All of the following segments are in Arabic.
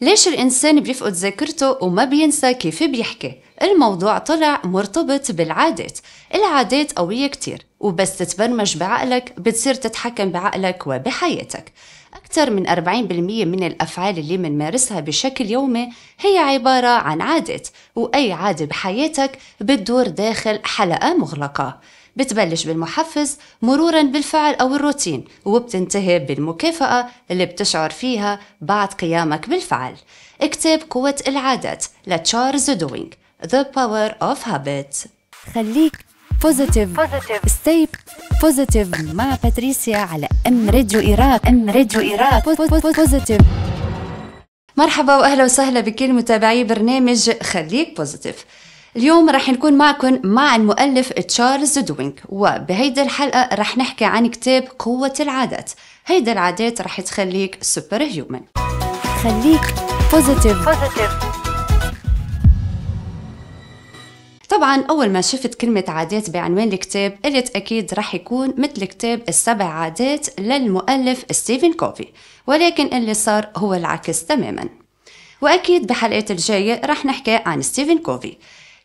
ليش الإنسان بيفقد ذاكرته وما بينسى كيف بيحكي؟ الموضوع طلع مرتبط بالعادات العادات قوية كتير وبس تتبرمج بعقلك بتصير تتحكم بعقلك وبحياتك أكثر من 40% من الأفعال اللي منمارسها بشكل يومي هي عبارة عن عادات وأي عادة بحياتك بتدور داخل حلقة مغلقة بتبلش بالمحفز مرورا بالفعل أو الروتين وبتنتهي بالمكافأة اللي بتشعر فيها بعد قيامك بالفعل اكتب قوة العادات لتشارلز دوينغ The Power of Habit خليك بوزيتيف ستي بوزيتيف مع باتريسيا على ام راديو ايراق ام راديو ايراق بوزيتيف مرحبا واهلا وسهلا بكل متابعي برنامج خليك بوزيتيف اليوم راح نكون معكم مع المؤلف تشارلز دوينك وبهيدي الحلقة راح نحكي عن كتاب قوة العادات هيدا العادات راح تخليك سوبر هيومن خليك بوزيتيف طبعا اول ما شفت كلمه عادات بعنوان الكتاب قلت اكيد رح يكون مثل كتاب السبع عادات للمؤلف ستيفن كوفي ولكن اللي صار هو العكس تماما واكيد بحلقات الجايه رح نحكي عن ستيفن كوفي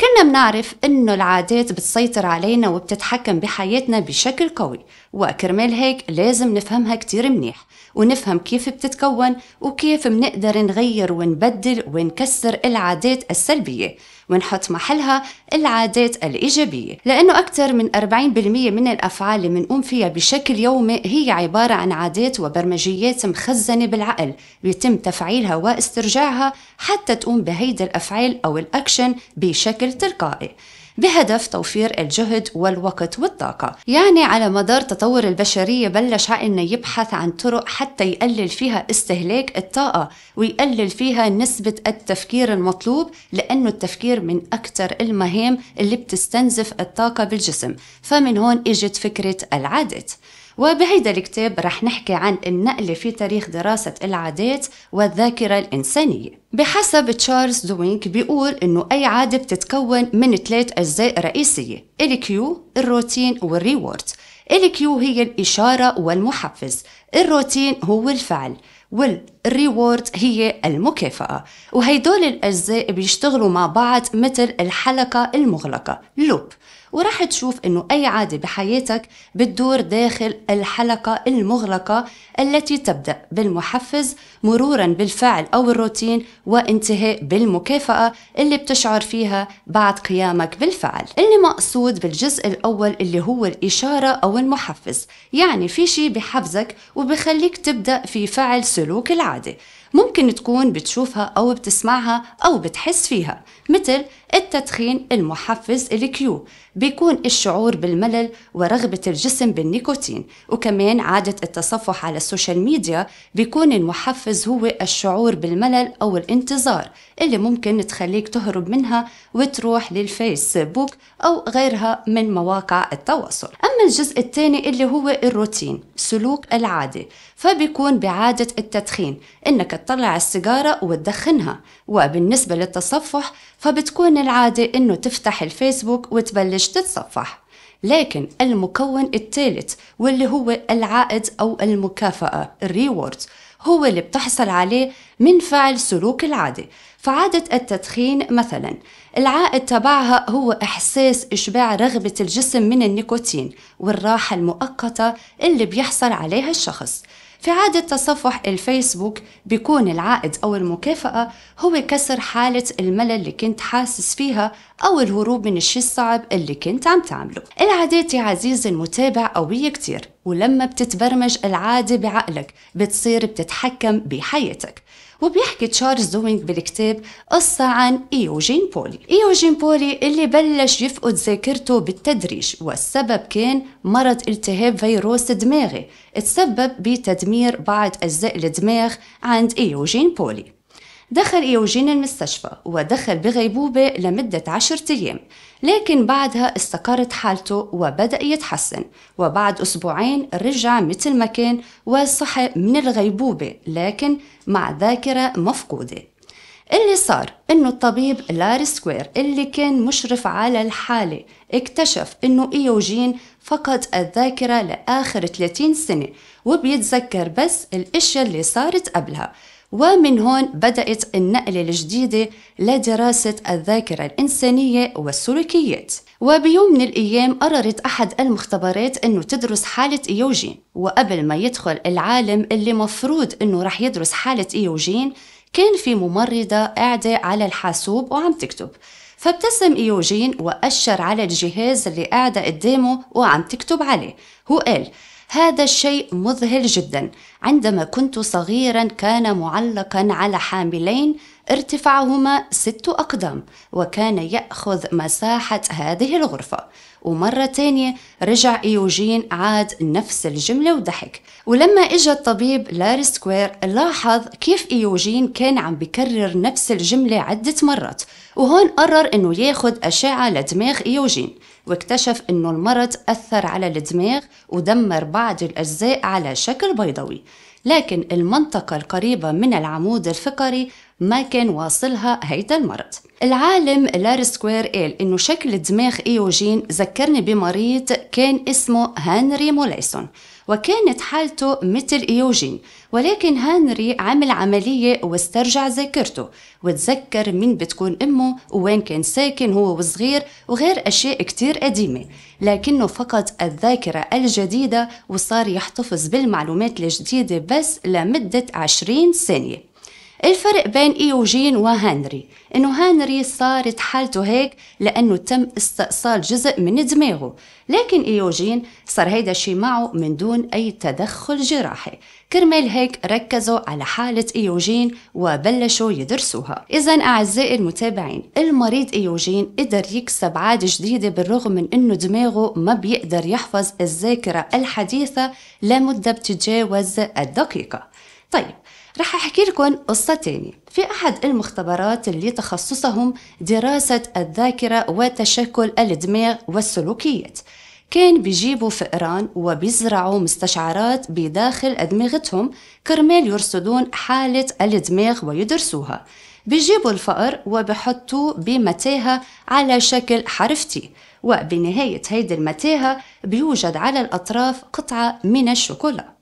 كنا بنعرف انه العادات بتسيطر علينا وبتتحكم بحياتنا بشكل قوي وكرمال هيك لازم نفهمها كتير منيح ونفهم كيف بتتكون وكيف بنقدر نغير ونبدل ونكسر العادات السلبيه ونحط محلها العادات الإيجابية لأنه أكثر من 40% من الأفعال اللي منقوم فيها بشكل يومي هي عبارة عن عادات وبرمجيات مخزنة بالعقل بيتم تفعيلها واسترجاعها حتى تقوم بهيدي الأفعال أو الأكشن بشكل تلقائي بهدف توفير الجهد والوقت والطاقة يعني على مدار تطور البشرية بلش عقلنا يبحث عن طرق حتى يقلل فيها استهلاك الطاقة ويقلل فيها نسبة التفكير المطلوب لأنه التفكير من أكثر المهام اللي بتستنزف الطاقة بالجسم فمن هون إجت فكرة العادات وبهيدا الكتاب رح نحكي عن النقلة في تاريخ دراسة العادات والذاكرة الإنسانية بحسب تشارلز دوينك بيقول إنه أي عادة بتتكون من ثلاث أجزاء رئيسية الكيو الروتين والريورد الكيو هي الإشارة والمحفز الروتين هو الفعل والريورد هي المكافأة وهيدول الأجزاء بيشتغلوا مع بعض مثل الحلقة المغلقة لوب وراح تشوف انه اي عاده بحياتك بتدور داخل الحلقه المغلقه التي تبدا بالمحفز مرورا بالفعل او الروتين وانتهاء بالمكافاه اللي بتشعر فيها بعد قيامك بالفعل اللي مقصود بالجزء الاول اللي هو الاشاره او المحفز يعني في شيء بحفزك وبخليك تبدا في فعل سلوك العاده ممكن تكون بتشوفها أو بتسمعها أو بتحس فيها مثل التدخين المحفز الكيو بيكون الشعور بالملل ورغبة الجسم بالنيكوتين وكمان عادة التصفح على السوشيال ميديا بيكون المحفز هو الشعور بالملل أو الانتظار اللي ممكن تخليك تهرب منها وتروح للفيسبوك أو غيرها من مواقع التواصل أما الجزء الثاني اللي هو الروتين سلوك العادة فبيكون بعادة التدخين إنك تطلع السيجارة وتدخنها وبالنسبة للتصفح فبتكون العادة إنه تفتح الفيسبوك وتبلش تتصفح لكن المكون الثالث واللي هو العائد أو المكافأة الريورد هو اللي بتحصل عليه من فعل سلوك العادة فعادة التدخين مثلا العائد تبعها هو إحساس إشباع رغبة الجسم من النيكوتين والراحة المؤقتة اللي بيحصل عليها الشخص في عادة تصفح الفيسبوك بيكون العائد أو المكافأة هو كسر حالة الملل اللي كنت حاسس فيها أو الهروب من الشي الصعب اللي كنت عم تعمله العادات يا عزيزي المتابع قوية كتير ولما بتتبرمج العادة بعقلك بتصير بتتحكم بحياتك وبيحكي تشارلز دوينغ بالكتاب قصة عن إيوجين بولي إيوجين بولي اللي بلش يفقد ذاكرته بالتدريج والسبب كان مرض التهاب فيروس دماغي تسبب بتدمير بعض أجزاء الدماغ عند إيوجين بولي دخل إيوجين المستشفى ودخل بغيبوبة لمدة عشرة أيام لكن بعدها استقرت حالته وبدأ يتحسن وبعد أسبوعين رجع مثل ما كان وصحي من الغيبوبة لكن مع ذاكرة مفقودة اللي صار انه الطبيب لاري سكوير اللي كان مشرف على الحالة اكتشف انه ايوجين فقد الذاكرة لآخر 30 سنة وبيتذكر بس الاشياء اللي صارت قبلها ومن هون بدأت النقلة الجديدة لدراسة الذاكرة الإنسانية والسلوكيات وبيوم من الأيام قررت أحد المختبرات أنه تدرس حالة إيوجين وقبل ما يدخل العالم اللي مفروض أنه رح يدرس حالة إيوجين كان في ممرضة قاعدة على الحاسوب وعم تكتب فابتسم إيوجين وأشر على الجهاز اللي قاعدة قدامه وعم تكتب عليه هو قال هذا الشيء مذهل جدا عندما كنت صغيرا كان معلقا على حاملين ارتفاعهما ست أقدام وكان يأخذ مساحة هذه الغرفة ومرة تانية رجع إيوجين عاد نفس الجملة وضحك ولما إجا الطبيب لاري سكوير لاحظ كيف إيوجين كان عم بكرر نفس الجملة عدة مرات وهون قرر إنه ياخد أشعة لدماغ إيوجين واكتشف أنه المرض أثر على الدماغ ودمر بعض الأجزاء على شكل بيضوي لكن المنطقة القريبة من العمود الفقري ما كان واصلها هيدا المرض العالم لاري سكوير قال انه شكل دماغ ايوجين ذكرني بمريض كان اسمه هنري موليسون وكانت حالته مثل إيوجين ولكن هنري عمل عملية واسترجع ذاكرته وتذكر مين بتكون أمه ووين كان ساكن هو وصغير وغير أشياء كتير قديمة لكنه فقد الذاكرة الجديدة وصار يحتفظ بالمعلومات الجديدة بس لمدة عشرين ثانية الفرق بين إيوجين وهنري إنه هنري صارت حالته هيك لأنه تم استئصال جزء من دماغه لكن إيوجين صار هيدا الشي معه من دون أي تدخل جراحي كرمال هيك ركزوا على حالة إيوجين وبلشوا يدرسوها إذا أعزائي المتابعين المريض إيوجين قدر يكسب عادة جديدة بالرغم من أنه دماغه ما بيقدر يحفظ الذاكرة الحديثة لمدة بتتجاوز الدقيقة طيب رح أحكي لكم قصة تانية في أحد المختبرات اللي تخصصهم دراسة الذاكرة وتشكل الدماغ والسلوكيات كان بيجيبوا فئران وبيزرعوا مستشعرات بداخل أدمغتهم كرمال يرصدون حالة الدماغ ويدرسوها بيجيبوا الفأر وبحطوه بمتاهة على شكل حرف تي وبنهاية هيدي المتاهة بيوجد على الأطراف قطعة من الشوكولا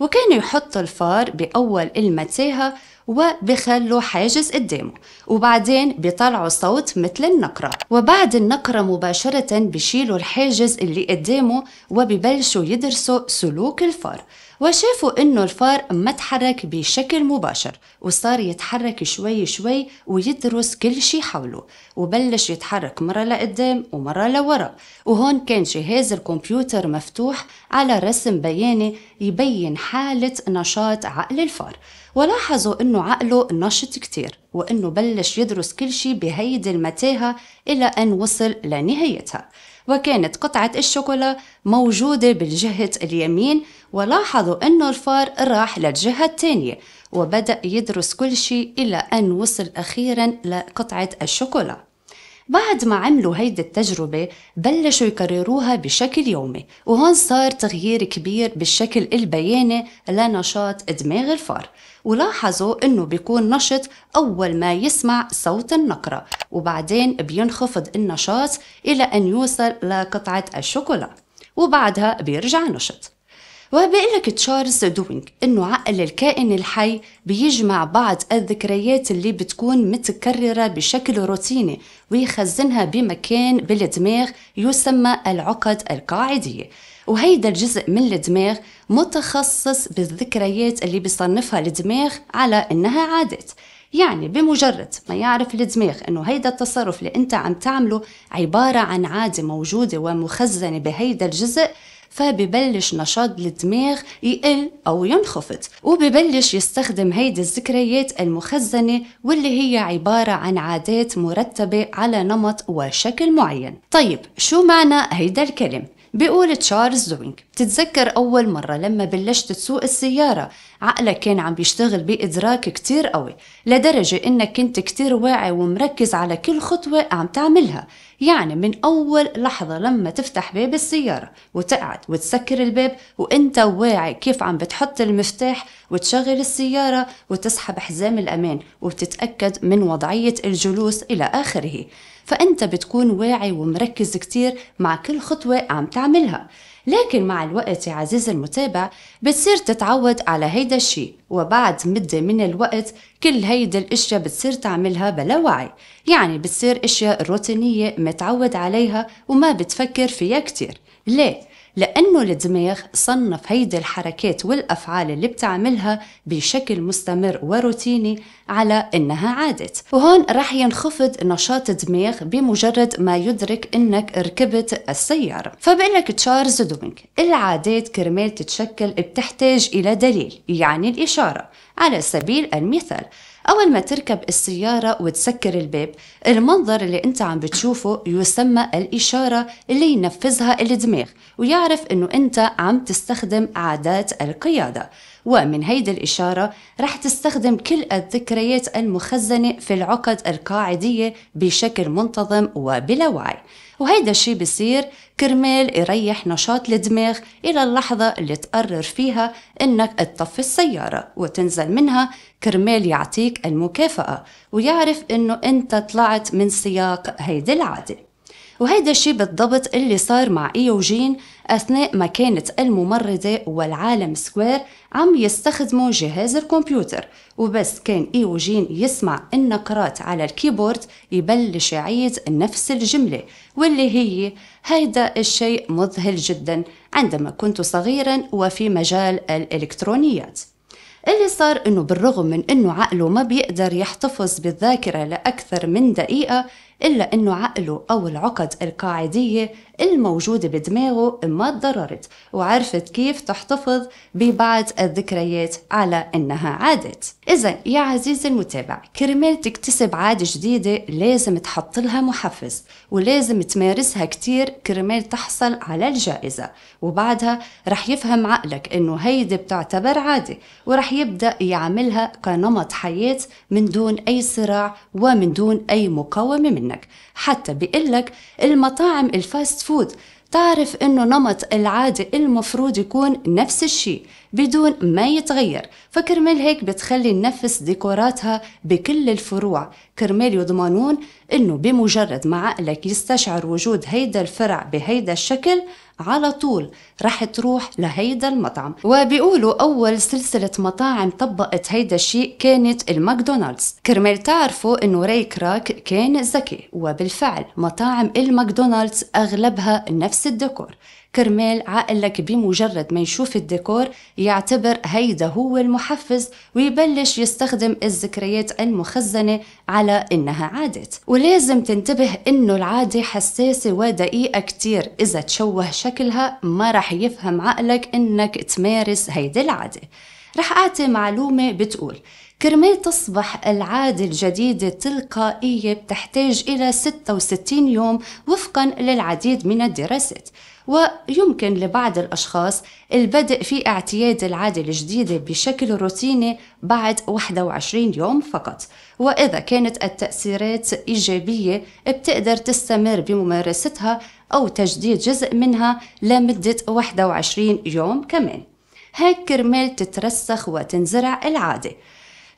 وكان يحط الفار بأول المتاهة وبخلوا حاجز قدامه وبعدين بيطلعوا صوت مثل النقرة وبعد النقرة مباشرة بيشيلوا الحاجز اللي قدامه وبيبلشوا يدرسوا سلوك الفار وشافوا انه الفار ما تحرك بشكل مباشر وصار يتحرك شوي شوي ويدرس كل شي حوله وبلش يتحرك مرة لقدام ومرة لورا وهون كان جهاز الكمبيوتر مفتوح على رسم بياني يبين حالة نشاط عقل الفار ولاحظوا انه عقله نشط كتير وانه بلش يدرس كل شي بهيدي المتاهة الى ان وصل لنهايتها وكانت قطعة الشوكولا موجودة بالجهة اليمين ولاحظوا أن الفار راح للجهة الثانية وبدأ يدرس كل شيء إلى أن وصل أخيرا لقطعة الشوكولا بعد ما عملوا هيدي التجربة بلشوا يكرروها بشكل يومي وهون صار تغيير كبير بالشكل البياني لنشاط دماغ الفار ولاحظوا انه بيكون نشط اول ما يسمع صوت النقرة وبعدين بينخفض النشاط الى ان يوصل لقطعة الشوكولا وبعدها بيرجع نشط لك تشارلز دوينج إنه عقل الكائن الحي بيجمع بعض الذكريات اللي بتكون متكررة بشكل روتيني ويخزنها بمكان بالدماغ يسمى العقد القاعدية وهيدا الجزء من الدماغ متخصص بالذكريات اللي بيصنفها الدماغ على إنها عادات يعني بمجرد ما يعرف الدماغ انه هيدا التصرف اللي انت عم تعمله عباره عن عاده موجوده ومخزنه بهيدا الجزء فببلش نشاط الدماغ يقل أو ينخفض وببلش يستخدم هيدي الذكريات المخزنة واللي هي عبارة عن عادات مرتبة على نمط وشكل معين طيب شو معنى هيدا الكلام؟ بيقول تشارلز دوينغ بتتذكر أول مرة لما بلشت تسوق السيارة عقلك كان عم بيشتغل بإدراك كتير قوي لدرجة إنك كنت كتير واعي ومركز على كل خطوة عم تعملها يعني من أول لحظة لما تفتح باب السيارة وتقعد وتسكر الباب وإنت واعي كيف عم بتحط المفتاح وتشغل السيارة وتسحب حزام الأمان وتتأكد من وضعية الجلوس إلى آخره فأنت بتكون واعي ومركز كتير مع كل خطوة عم تعملها لكن مع الوقت يا عزيزي المتابع بتصير تتعود على هيدا الشي وبعد مدة من الوقت كل هيدا الاشياء بتصير تعملها بلا وعي يعني بتصير اشياء روتينية متعود عليها وما بتفكر فيها كتير ليه؟ لأنه الدماغ صنف هيدي الحركات والأفعال اللي بتعملها بشكل مستمر وروتيني على إنها عادت وهون رح ينخفض نشاط الدماغ بمجرد ما يدرك إنك ركبت السيارة فبقلك تشارلز دومينج العادات كرمال تتشكل بتحتاج إلى دليل يعني الإشارة على سبيل المثال أول ما تركب السيارة وتسكر الباب المنظر اللي أنت عم بتشوفه يسمى الإشارة اللي ينفذها الدماغ ويعرف أنه أنت عم تستخدم عادات القيادة ومن هيدي الإشارة رح تستخدم كل الذكريات المخزنة في العقد القاعدية بشكل منتظم وبلا وعي وهيدا الشي بصير كرمال يريح نشاط الدماغ إلى اللحظة اللي تقرر فيها إنك تطفي السيارة وتنزل منها كرمال يعطيك المكافأة ويعرف إنه أنت طلعت من سياق هيدي العادة وهيدا الشيء بالضبط اللي صار مع إيوجين أثناء ما كانت الممرضة والعالم سكوير عم يستخدموا جهاز الكمبيوتر وبس كان إيوجين يسمع النقرات على الكيبورد يبلش يعيد نفس الجملة واللي هي هيدا الشيء مذهل جدا عندما كنت صغيرا وفي مجال الإلكترونيات اللي صار انه بالرغم من انه عقله ما بيقدر يحتفظ بالذاكره لاكثر من دقيقه إلا أنه عقله أو العقد القاعدية الموجودة بدماغه ما تضررت وعرفت كيف تحتفظ ببعض الذكريات على إنها عادت إذا يا عزيزي المتابع كرمال تكتسب عادة جديدة لازم تحط لها محفز ولازم تمارسها كتير كرمال تحصل على الجائزة وبعدها رح يفهم عقلك إنه هيدي بتعتبر عادة ورح يبدأ يعملها كنمط حياة من دون أي صراع ومن دون أي مقاومة منك حتى بيقلك المطاعم الفاست فود تعرف انه نمط العادة المفروض يكون نفس الشيء بدون ما يتغير فكرمال هيك بتخلي نفس ديكوراتها بكل الفروع كرمال يضمنون انه بمجرد ما عقلك يستشعر وجود هيدا الفرع بهيدا الشكل على طول رح تروح لهيدا المطعم وبيقولوا أول سلسلة مطاعم طبقت هيدا الشيء كانت الماكدونالدز كرمال تعرفوا إنه ري كراك كان ذكي وبالفعل مطاعم الماكدونالدز أغلبها نفس الديكور كرمال عقلك بمجرد ما يشوف الديكور يعتبر هيدا هو المحفز ويبلش يستخدم الذكريات المخزنة على إنها عادات ولازم تنتبه إنه العادة حساسة ودقيقة كتير إذا تشوه شكلها ما رح يفهم عقلك إنك تمارس هيدي العادة رح أعطي معلومة بتقول كرمال تصبح العادة الجديدة تلقائية بتحتاج إلى 66 يوم وفقا للعديد من الدراسات ويمكن لبعض الأشخاص البدء في اعتياد العادة الجديدة بشكل روتيني بعد 21 يوم فقط وإذا كانت التأثيرات إيجابية بتقدر تستمر بممارستها أو تجديد جزء منها لمدة 21 يوم كمان هيك كرمال تترسخ وتنزرع العادة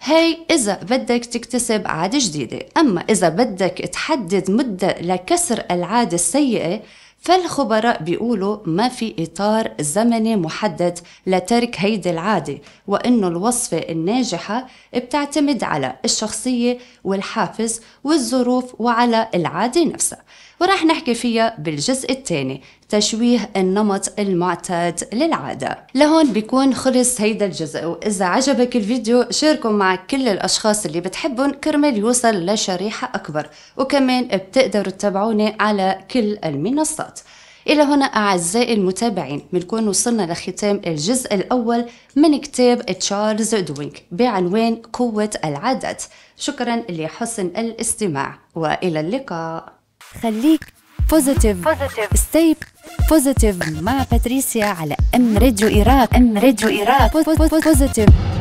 هي إذا بدك تكتسب عادة جديدة أما إذا بدك تحدد مدة لكسر العادة السيئة فالخبراء بيقولوا ما في إطار زمني محدد لترك هيدي العادة وإنه الوصفة الناجحة بتعتمد على الشخصية والحافز والظروف وعلى العادة نفسها وراح نحكي فيها بالجزء الثاني تشويه النمط المعتاد للعادة لهون بيكون خلص هيدا الجزء وإذا عجبك الفيديو شاركه مع كل الأشخاص اللي بتحبهم كرمال يوصل لشريحة أكبر وكمان بتقدروا تتابعوني على كل المنصات إلى هنا أعزائي المتابعين بنكون وصلنا لختام الجزء الأول من كتاب تشارلز دوينك بعنوان قوة العادات شكرا لحسن الاستماع وإلى اللقاء خليك بوزيتيف ستي بوزيتيف مع باتريسيا على ام راديو ايران ام راديو ايران بوزيتيف بو بو بو